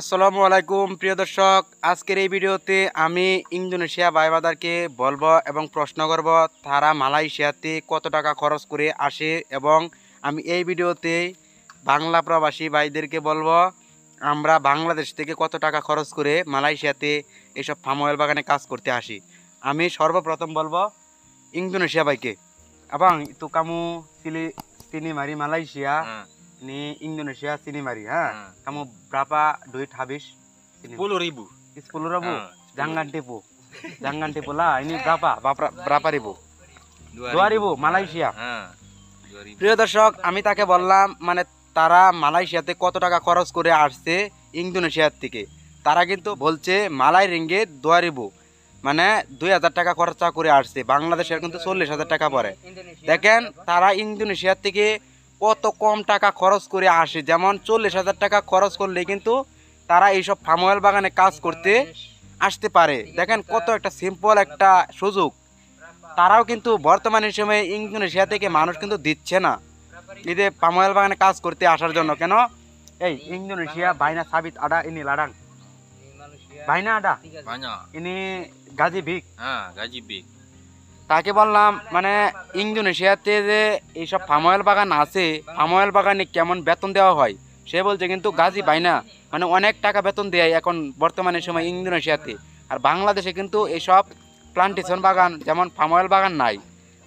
আসসালামু আলাইকুম প্রিয় দর্শক আজকের এই ভিডিওতে আমি ইন্দোনেশিয়া বাইবাদারকে বলবো এবং প্রশ্ন করব তারা মালয়েশিয়াতে কত টাকা খরচ করে আসে এবং আমি এই ভিডিওতে বাংলা প্রবাসী ভাইদেরকে বলবো আমরা বাংলাদেশ থেকে কত টাকা খরচ করে মালয়েশিয়াতে এসব ফার্ম বাগানে কাজ করতে আসি আমি সর্বপ্রথম বলবো ইন্দোনেশিয়া ভাইকে এবং তো কামু সিলি তিনি মারি মালয়েশিয়া হ্যাঁ। ni Indonesia sinimari ha. Kamu berapa duit habis? Sepuluh ribu. Sepuluh ribu. Jangan tipu. Jangan tipu lah. Ini berapa? Berapa ribu? Dua ribu. Malaysia. প্রিয় দর্শক আমি তাকে বললাম মানে তারা মালয়েশিয়াতে কত টাকা খরচ করে আসছে ইন্দোনেশিয়ার থেকে তারা কিন্তু বলছে মালাই রিঙ্গিত দোয়ারিবু মানে দুই হাজার টাকা খরচা করে আসছে বাংলাদেশের কিন্তু চল্লিশ হাজার টাকা পরে দেখেন তারা ইন্দোনেশিয়ার থেকে কত কম টাকা খরচ করে আসে যেমন চল্লিশ হাজার টাকা খরচ করলে কিন্তু তারা এইসব ফার্ম বাগানে কাজ করতে আসতে পারে দেখেন কত একটা সিম্পল একটা সুযোগ তারাও কিন্তু বর্তমানে সময়ে ইন্দোনেশিয়া থেকে মানুষ কিন্তু দিচ্ছে না এদের পাম অয়েল বাগানে কাজ করতে আসার জন্য কেন এই ইন্দোনেশিয়া ভাইনা সাবিত আডা ইনি লাডাং ভাইনা আডা ইনি গাজী ভিক হ্যাঁ গাজী ভিক তাকে বললাম মানে ইন্দোনেশিয়াতে যে এইসব ফার্ম অয়েল বাগান আছে ফার্ম অয়েল বাগানে কেমন বেতন দেওয়া হয় সে বলছে কিন্তু গাজী পায় না মানে অনেক টাকা বেতন দেয় এখন বর্তমানে সময় ইন্দোনেশিয়াতে আর বাংলাদেশে কিন্তু এইসব প্লান্টেশন বাগান যেমন ফার্ম অয়েল বাগান নাই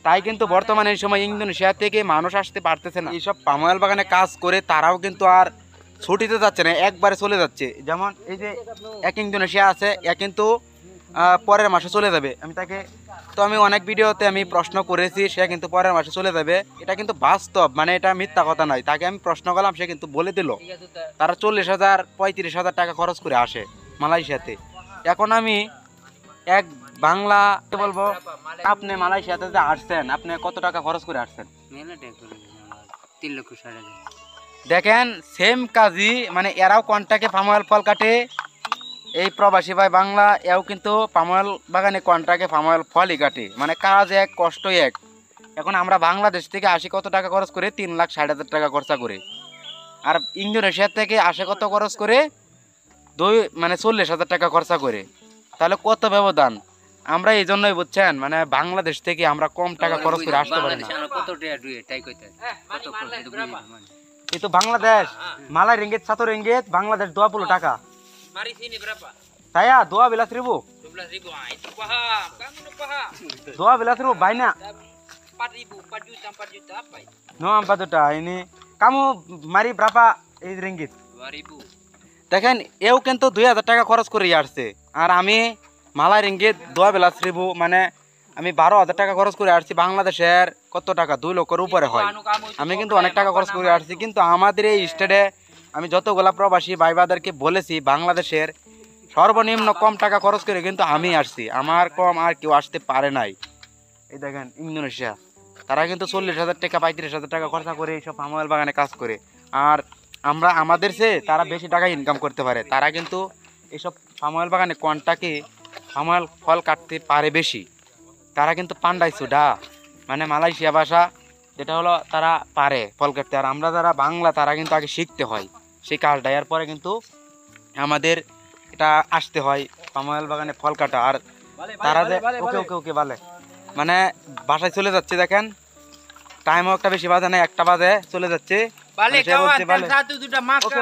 তাই কিন্তু বর্তমানে এই সময় ইন্দোনেশিয়া থেকে মানুষ আসতে পারতেছে না এইসব পাম অয়েল বাগানে কাজ করে তারাও কিন্তু আর ছুটিতে যাচ্ছে না একবারে চলে যাচ্ছে যেমন এই যে এক ইন্দোনেশিয়া আছে এ কিন্তু পরের মাসে চলে যাবে আমি তাকে তো আমি অনেক ভিডিওতে আমি প্রশ্ন করেছি সে কিন্তু পরের মাসে চলে যাবে এটা কিন্তু বাস্তব মানে এটা মিথ্যা কথা নয় তাকে আমি প্রশ্ন করলাম সে কিন্তু বলে দিল তারা চল্লিশ হাজার পঁয়ত্রিশ হাজার টাকা খরচ করে আসে মালয়েশিয়াতে এখন আমি এক বাংলা বলবো আপনি মালয়েশিয়াতে যে আসছেন আপনি কত টাকা খরচ করে আসছেন তিন লক্ষ দেখেন সেম কাজই মানে এরাও কন্টাকে ফার্মাল ফল কাটে এই প্রবাসী ভাই বাংলা এও কিন্তু পাময়েল বাগানে কন্ট্রাক্টে পাময়েল ফলই কাটে মানে কাজ এক কষ্ট এক এখন আমরা বাংলাদেশ থেকে আসি কত টাকা খরচ করে তিন লাখ ষাট হাজার টাকা খরচা করে আর ইন্দোনেশিয়ার থেকে আসে কত খরচ করে দুই মানে চল্লিশ হাজার টাকা খরচা করে তাহলে কত ব্যবধান আমরা এই জন্যই বুঝছেন মানে বাংলাদেশ থেকে আমরা কম টাকা খরচ করে আসতে পারি হ্যাঁ, মানে মানে। কিন্তু বাংলাদেশ হ্যাঁ, হ্যাঁ। মালা রেঙ্গিত ছাত্র রেঙ্গিত বাংলাদেশ দোয়া পুলো টাকা ತಯಾ ದುವಾ ಬಿಲಾಸ್ರಿಬು ದುವಾ ಬಿಲಾಸ್ರಿಬು ಬಾಯ್ನ ನೋ ಎಂಬತ್ತು ಟ ಇನಿ কামু মারি ব্রাপা এই রিঙ্গিত দেখেন এও কিন্তু দুই হাজার টাকা খরচ করে আসছে আর আমি মালা রিঙ্গিত দোয়া বেলা শ্রীবু মানে আমি বারো হাজার টাকা খরচ করে আসছি বাংলাদেশের কত টাকা দুই লক্ষের উপরে হয় আমি কিন্তু অনেক টাকা খরচ করে আসছি কিন্তু আমাদের এই স্টেটে আমি যতগুলা প্রবাসী ভাইবাদেরকে বলেছি বাংলাদেশের সর্বনিম্ন কম টাকা খরচ করে কিন্তু আমি আসছি আমার কম আর কেউ আসতে পারে নাই এই দেখেন ইন্দোনেশিয়া তারা কিন্তু চল্লিশ হাজার টাকা পঁয়ত্রিশ হাজার টাকা খরচা করে এইসব আমল বাগানে কাজ করে আর আমরা আমাদের সে তারা বেশি টাকা ইনকাম করতে পারে তারা কিন্তু এইসব সামাল বাগানে কনটাকে সামাল ফল কাটতে পারে বেশি তারা কিন্তু পান্ডাইসু ডা মানে মালয়েশিয়া ভাষা যেটা হলো তারা পারে ফল কাটতে আর আমরা যারা বাংলা তারা কিন্তু আগে শিখতে হয় সেই কাজ ডায়ার পরে কিন্তু আমাদের এটা আসতে হয় পামাল বাগানে ফল কাটা আর তারা ওকে ওকে ওকে বলে মানে বাসায় চলে যাচ্ছে দেখেন টাইমও একটা বেশি বাজে না একটা বাজে চলে যাচ্ছে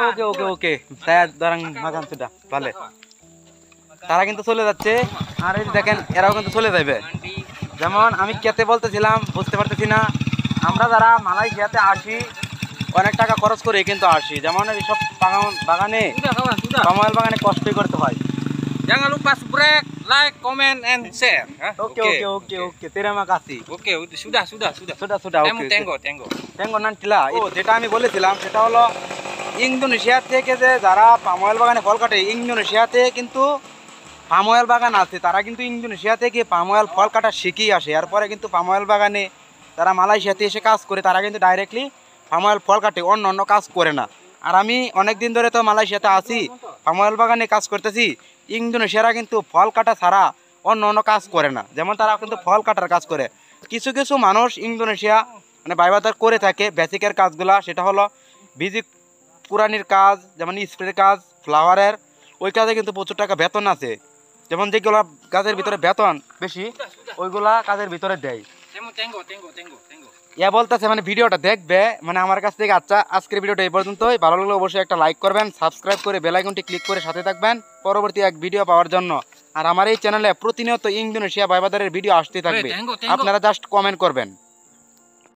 ওকে ওকে ওকে তারা কিন্তু চলে যাচ্ছে আর এই দেখেন এরাও কিন্তু চলে যাবে যেমন আমি কেতে বলতেছিলাম বুঝতে পারতেছি না আমরা যারা মালয়েশিয়াতে আসি অনেক টাকা খরচ করে কিন্তু আসি যেমন এইসব বাগানে কমল বাগানে কষ্টই করতে হয় ও যেটা আমি বলেছিলাম সেটা হলো ইন্দোনেশিয়া থেকে যে যারা পাম অয়েল বাগানে ফল কাটে ইন্দোনেশিয়াতে কিন্তু পাম অয়েল বাগান আছে তারা কিন্তু ইন্দোনেশিয়া থেকে পাম অয়েল ফল কাটা শিখেই আসে এরপরে কিন্তু পাম অয়েল বাগানে তারা মালয়েশিয়াতে এসে কাজ করে তারা কিন্তু ডাইরেক্টলি পামাল ফল কাটে অন্য অন্য কাজ করে না আর আমি অনেক দিন ধরে তো মালয়েশিয়াতে আছি পামাল বাগানে কাজ করতেছি ইন্দোনেশিয়ারা কিন্তু ফল কাটা ছাড়া অন্য অন্য কাজ করে না যেমন তারা কিন্তু ফল কাটার কাজ করে কিছু কিছু মানুষ ইন্দোনেশিয়া মানে বাইবাতার করে থাকে বেসিকের কাজগুলা সেটা হলো বিজি পুরানির কাজ যেমন স্প্রের কাজ ফ্লাওয়ারের ওই কাজে কিন্তু প্রচুর টাকা বেতন আছে যেমন যেগুলো কাজের ভিতরে বেতন বেশি ওইগুলা কাজের ভিতরে দেয় ইয়া বলতেছে মানে ভিডিওটা দেখবে মানে আমার কাছ থেকে আচ্ছা আজকের ভিডিওটা এই পর্যন্তই ভালো লাগলে অবশ্যই একটা লাইক করবেন সাবস্ক্রাইব করে বেলাইকনটি ক্লিক করে সাথে থাকবেন পরবর্তী এক ভিডিও পাওয়ার জন্য আর আমার এই চ্যানেলে প্রতিনিয়ত ইন্দোনেশিয়া বাইবাদারের ভিডিও আসতে থাকবে আপনারা জাস্ট কমেন্ট করবেন